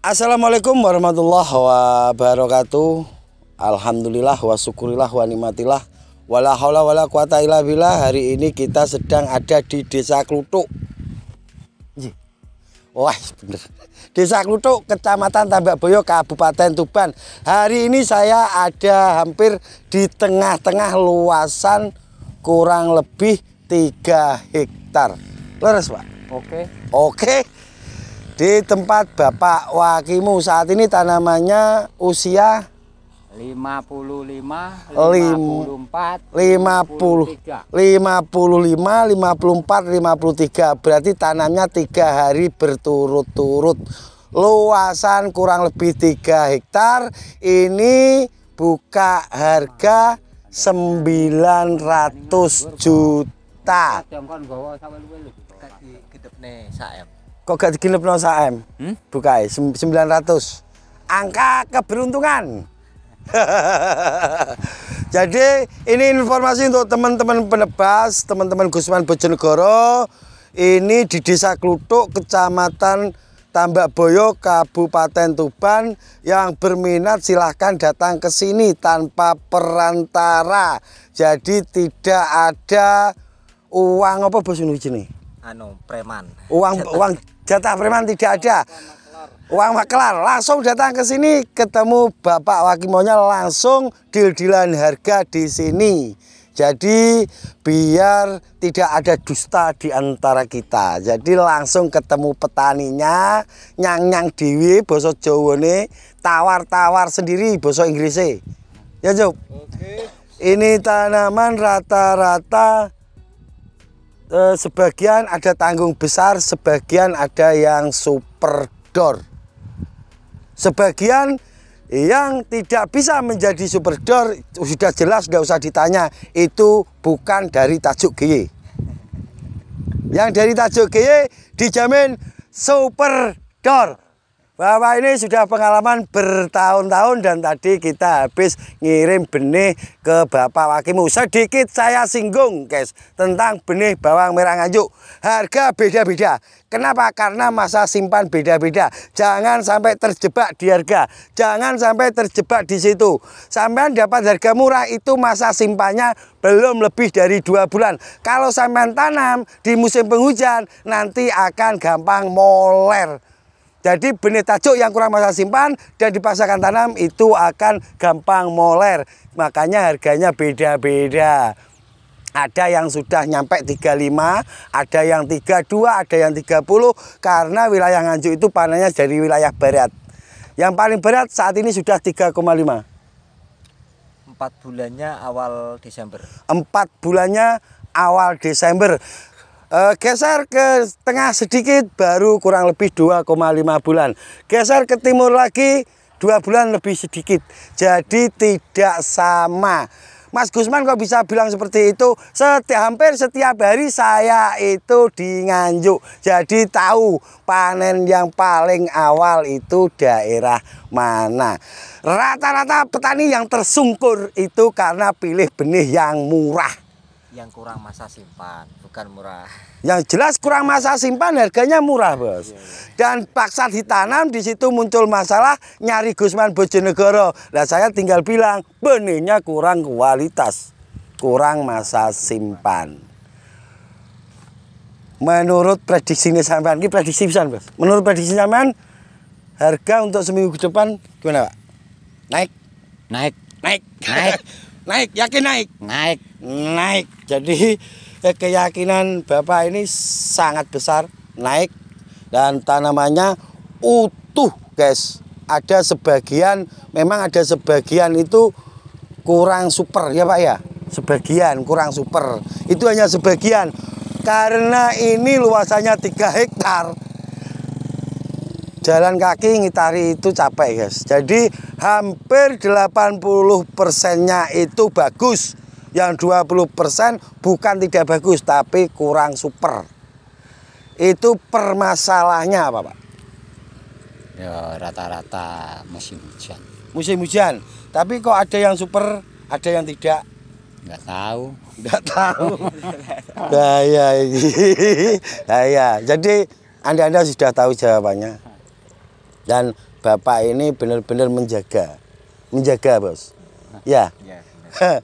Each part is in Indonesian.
Assalamualaikum warahmatullahi wabarakatuh. Alhamdulillah wa syukurillah wa nimatillah Wala haula wala kuwata illa billah. Hari ini kita sedang ada di Desa Klutuk. Wah, bener. Desa Klutuk, Kecamatan Tambak Boyo, Kabupaten Tuban. Hari ini saya ada hampir di tengah-tengah luasan kurang lebih 3 hektar. Leres, Pak? Oke. Oke di tempat Bapak Wakimu saat ini tanamannya usia 55 54 50 53 55 54 53 berarti tanamnya tiga hari berturut-turut luasan kurang lebih 3 hektar ini buka harga 900 juta Kok gak no saem? Hmm? Bukae 900. Angka keberuntungan. Jadi ini informasi untuk teman-teman penebas, teman-teman Gusman Bojonegoro. Ini di Desa Klutuk, Kecamatan Tambak Boyo, Kabupaten Tuban. Yang berminat silahkan datang ke sini tanpa perantara. Jadi tidak ada uang apa bos ini? anu preman. Uang jatah. uang jatah preman tidak ada. Uang maklar, langsung datang ke sini ketemu Bapak Wakimonya langsung deal-dealan harga di sini. Jadi biar tidak ada dusta di antara kita. Jadi langsung ketemu petaninya, nyang-nyang dewi basa nih, tawar-tawar sendiri boso Inggris Ya, jo, Ini tanaman rata-rata Eh, sebagian ada tanggung besar, sebagian ada yang super door. Sebagian yang tidak bisa menjadi super door sudah jelas nggak usah ditanya itu bukan dari tajuk GY. Yang dari tajuk GY dijamin super door. Bapak ini sudah pengalaman bertahun-tahun dan tadi kita habis ngirim benih ke Bapak Wakimu. Sedikit saya singgung guys tentang benih bawang merah nganjuk. Harga beda-beda. Kenapa? Karena masa simpan beda-beda. Jangan sampai terjebak di harga. Jangan sampai terjebak di situ. Sampai dapat harga murah itu masa simpannya belum lebih dari dua bulan. Kalau sampai tanam di musim penghujan nanti akan gampang moler jadi benih tajuk yang kurang masa simpan dan dipaksakan tanam itu akan gampang moler. Makanya harganya beda-beda. Ada yang sudah nyampe 35, ada yang 32, ada yang 30 karena wilayah Nganjuk itu panennya dari wilayah barat. Yang paling berat saat ini sudah 3,5. 4 bulannya awal Desember. 4 bulannya awal Desember. Eh, geser ke tengah sedikit baru kurang lebih 2,5 bulan. Geser ke timur lagi dua bulan lebih sedikit. Jadi tidak sama. Mas Gusman kok bisa bilang seperti itu? Setiap hampir setiap hari saya itu di Nganjuk. Jadi tahu panen yang paling awal itu daerah mana. Rata-rata petani yang tersungkur itu karena pilih benih yang murah yang kurang masa simpan, bukan murah. Yang jelas kurang masa simpan harganya murah, Bos. Iya, iya. Dan paksa ditanam di situ muncul masalah nyari Gusman Bojonegoro. lah saya tinggal bilang benihnya kurang kualitas, kurang masa simpan. Menurut prediksinya ini sampean, ini prediksi pisan, Bos. Menurut prediksi sampean harga untuk seminggu ke depan gimana, Pak? Naik. Naik. Naik. Naik. Naik, yakin naik. Naik, naik. Jadi eh, keyakinan Bapak ini sangat besar naik dan tanamannya utuh, guys. Ada sebagian memang ada sebagian itu kurang super ya, Pak ya. Sebagian kurang super. Itu hanya sebagian karena ini luasannya tiga hektar Jalan kaki ngitari itu capek guys. Jadi hampir 80 persennya itu bagus. Yang 20 persen bukan tidak bagus tapi kurang super. Itu permasalahnya apa Pak? Ya rata-rata musim hujan. Musim hujan. Tapi kok ada yang super, ada yang tidak? Enggak tahu. Enggak tahu. nah, ya, ya. Nah, ya. Jadi anda-anda sudah tahu jawabannya. Dan Bapak ini benar-benar menjaga. Menjaga, Bos. Ya. ya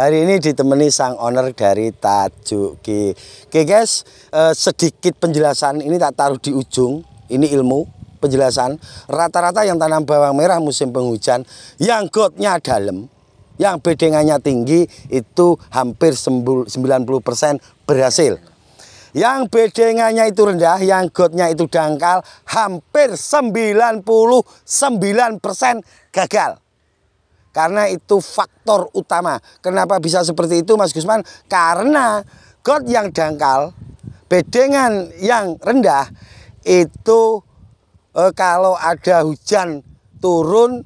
Hari ini ditemani sang owner dari Tajuk oke Oke guys, eh, sedikit penjelasan ini tak taruh di ujung. Ini ilmu penjelasan. Rata-rata yang tanam bawang merah musim penghujan, yang gotnya dalam, yang bedengannya tinggi itu hampir 90% berhasil. Yang bedengannya itu rendah, yang gotnya itu dangkal, hampir 99% gagal. Karena itu faktor utama. Kenapa bisa seperti itu Mas Gusman? Karena got yang dangkal, bedengan yang rendah itu eh, kalau ada hujan turun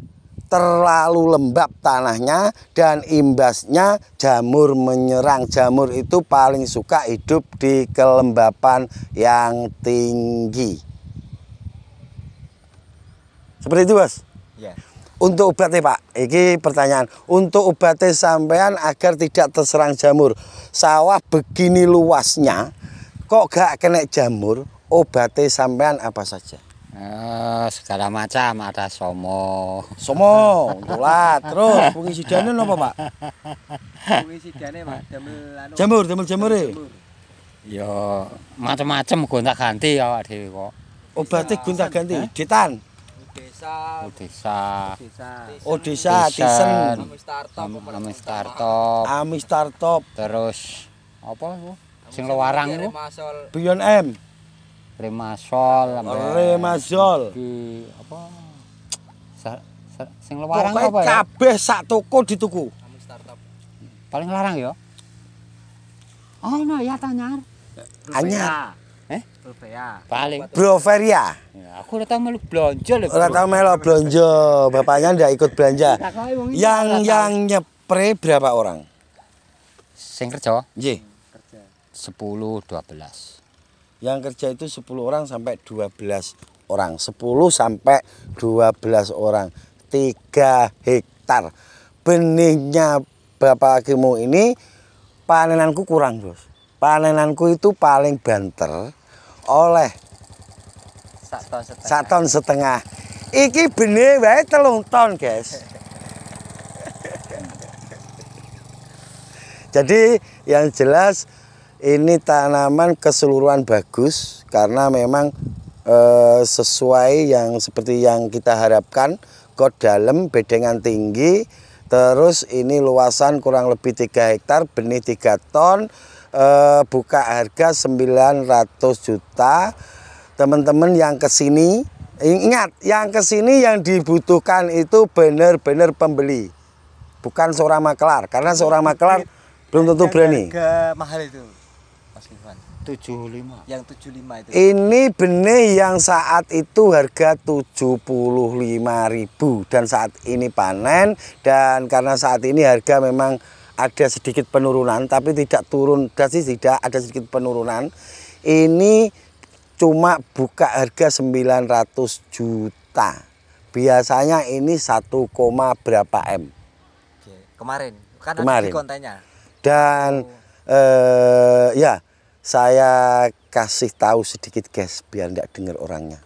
terlalu lembab tanahnya dan imbasnya jamur menyerang. Jamur itu paling suka hidup di kelembapan yang tinggi. Seperti itu, Bos. Ya. Untuk obatnya, Pak. Ini pertanyaan. Untuk obatnya sampean agar tidak terserang jamur. Sawah begini luasnya kok gak kena jamur? Obatnya sampean apa saja? Ah, segala macam ada somo somo tulat terus bungi sidane napa pak bungi sidane pak jamur anu jamur jamur ya macam-macam gonta ganti awak dhewe kok obat oh, gonta ganti ditan oh, desa Odesa, oh, desa desa amis startup amis startup terus apa sing lewarang iku biyon m Remasol Remasol. Di apa? Sa, sa, sing larang apa ya? kabeh sak toko dituku. Paling larang ya. Oh, no ya tanyar. Anyar. Eh? Brovea. Paling. Broveria. Ya, aku datang tau melu belanja lho. Ora melu belanja, bapaknya ndak ikut belanja. yang yang nyepre berapa orang? Sing kerja? Nggih. Kerja. 10 12 yang kerja itu 10 orang sampai 12 orang 10 sampai 12 orang 3 hektar benihnya Bapak Akimu ini panenanku kurang bos panenanku itu paling banter oleh satu ton setengah iki benih baik telung ton guys jadi yang jelas ini tanaman keseluruhan bagus karena memang e, sesuai yang seperti yang kita harapkan. kot dalam, bedengan tinggi, terus ini luasan kurang lebih 3 hektar, benih 3 ton, e, buka harga 900 juta. Teman-teman yang kesini ingat yang kesini yang dibutuhkan itu benar-benar pembeli, bukan seorang makelar karena seorang makelar belum tentu berani. Harga mahal itu. 75. Yang 75 itu. Ini benih yang saat itu harga 75.000 dan saat ini panen dan karena saat ini harga memang ada sedikit penurunan tapi tidak turun kasih tidak ada sedikit penurunan. Ini cuma buka harga 900 juta. Biasanya ini 1, berapa M. Oke, kemarin kan kemarin. ada di kontennya. Dan oh. eh, ya saya kasih tahu sedikit guys biar tidak dengar orangnya.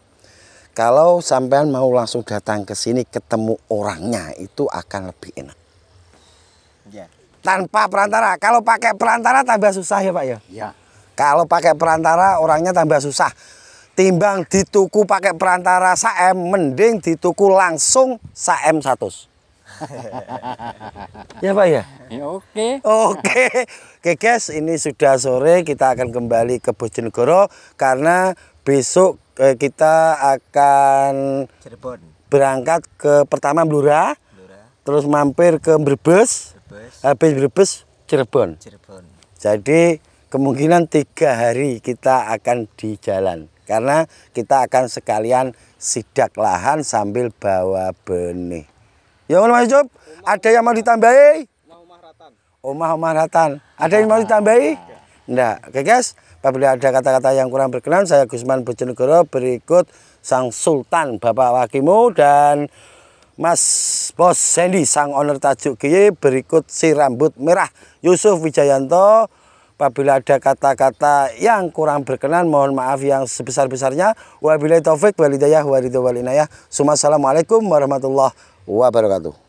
Kalau sampean mau langsung datang ke sini ketemu orangnya itu akan lebih enak. Ya. Tanpa perantara. Kalau pakai perantara tambah susah ya Pak ya? Ya. Kalau pakai perantara orangnya tambah susah. Timbang dituku pakai perantara saem mending dituku langsung saem 100. ya Pak ya? Ya oke. Okay. Oke. Okay. guys, ini sudah sore kita akan kembali ke Bojonegoro karena besok eh, kita akan Cirebon. Berangkat ke pertama Blora. Blura. Terus mampir ke Brebes. Brebes. Habis Brebes Cirebon. Cirebon. Jadi kemungkinan tiga hari kita akan di jalan karena kita akan sekalian sidak lahan sambil bawa benih. Ya Allah Mas Job, ada yang mau ditambahi? Omah Omah Ratan. Ada yang mau ditambahi? Enggak. Oke guys, apabila ada kata-kata yang kurang berkenan, saya Gusman Bojonegoro berikut Sang Sultan Bapak Wakimu dan Mas Bos Sandy Sang Owner Tajuk Gye, berikut si rambut merah Yusuf Wijayanto. Apabila ada kata-kata yang kurang berkenan, mohon maaf yang sebesar-besarnya. Wabillahi taufik walidayah waridawal inayah. Assalamualaikum warahmatullahi pero Gato.